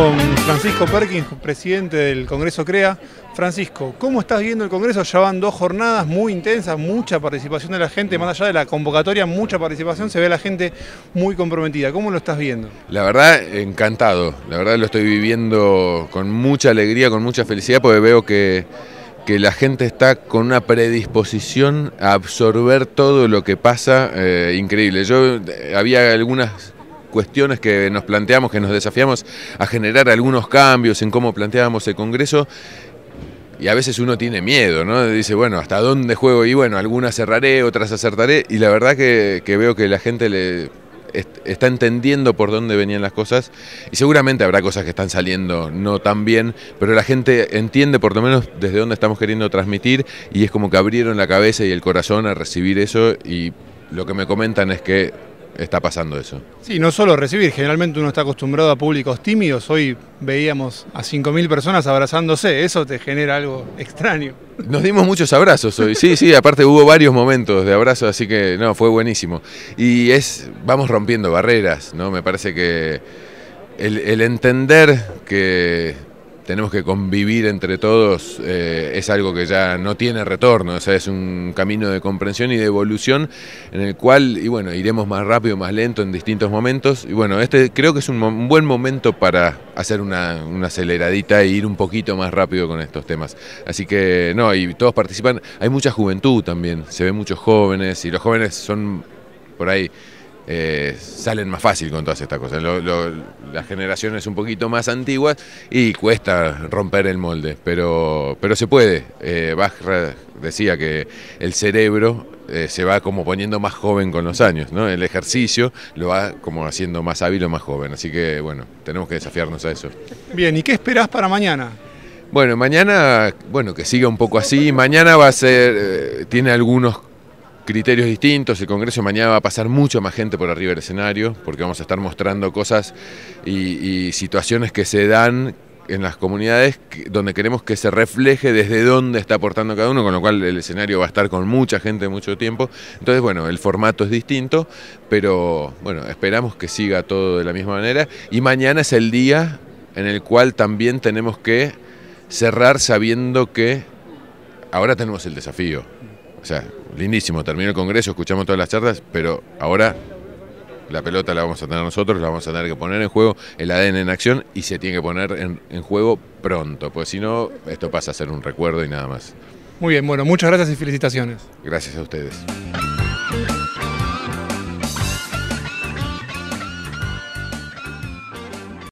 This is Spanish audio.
con Francisco Perkins, presidente del Congreso CREA. Francisco, ¿cómo estás viendo el Congreso? Ya van dos jornadas muy intensas, mucha participación de la gente, más allá de la convocatoria, mucha participación, se ve la gente muy comprometida. ¿Cómo lo estás viendo? La verdad, encantado. La verdad lo estoy viviendo con mucha alegría, con mucha felicidad, porque veo que, la gente está con una predisposición a absorber todo lo que pasa, eh, increíble. Yo eh, había algunas cuestiones que nos planteamos, que nos desafiamos a generar algunos cambios en cómo planteábamos el Congreso. Y a veces uno tiene miedo, ¿no? Dice, bueno, ¿hasta dónde juego? Y bueno, algunas cerraré, otras acertaré. Y la verdad que, que veo que la gente le, está entendiendo por dónde venían las cosas y seguramente habrá cosas que están saliendo no tan bien, pero la gente entiende por lo menos desde dónde estamos queriendo transmitir y es como que abrieron la cabeza y el corazón a recibir eso y lo que me comentan es que está pasando eso. Sí, no solo recibir, generalmente uno está acostumbrado a públicos tímidos, hoy veíamos a 5.000 personas abrazándose, eso te genera algo extraño. Nos dimos muchos abrazos hoy, sí, sí, aparte hubo varios momentos de abrazos, así que no, fue buenísimo. Y es, vamos rompiendo barreras, ¿no? Me parece que el entender que tenemos que convivir entre todos eh, es algo que ya no tiene retorno, o sea, es un camino de comprensión y de evolución en el cual, y bueno, iremos más rápido, más lento en distintos momentos, y bueno, este creo que es un, buen momento para hacer una, una, aceleradita e ir un poquito más rápido con estos temas. Así que, no, y todos participan, hay mucha juventud también, se ven muchos jóvenes, y los jóvenes son por ahí eh, salen más fácil con todas estas cosas. las generaciones un poquito más antiguas y cuesta romper el molde, pero, pero se puede. Eh, Bach decía que el cerebro eh, se va como poniendo más joven con los años, El ejercicio lo va como haciendo más hábil o más joven, así que bueno, tenemos que desafiarnos a eso. Bien, ¿y qué esperás para mañana? Bueno, mañana, bueno, que siga un poco así. Mañana va a ser, eh, tiene algunos criterios distintos. El Congreso mañana va a pasar mucho más gente por arriba del escenario, porque vamos a estar mostrando cosas y, y situaciones que se dan en las comunidades donde queremos que se refleje desde dónde está aportando cada uno, con lo cual el escenario va a estar con mucha gente mucho tiempo. Entonces, bueno, el formato es distinto, pero bueno, esperamos que siga todo de la misma manera. Y mañana es el día en el cual también tenemos que cerrar sabiendo que ahora tenemos el desafío. O sea, lindísimo, terminó el Congreso, escuchamos todas las charlas, pero ahora la pelota la vamos a tener nosotros, la vamos a tener que poner en juego, el ADN en acción y se tiene que poner en, juego pronto, pues si no, esto pasa a ser un recuerdo y nada más. Muy bien, bueno, muchas gracias y felicitaciones. Gracias a ustedes.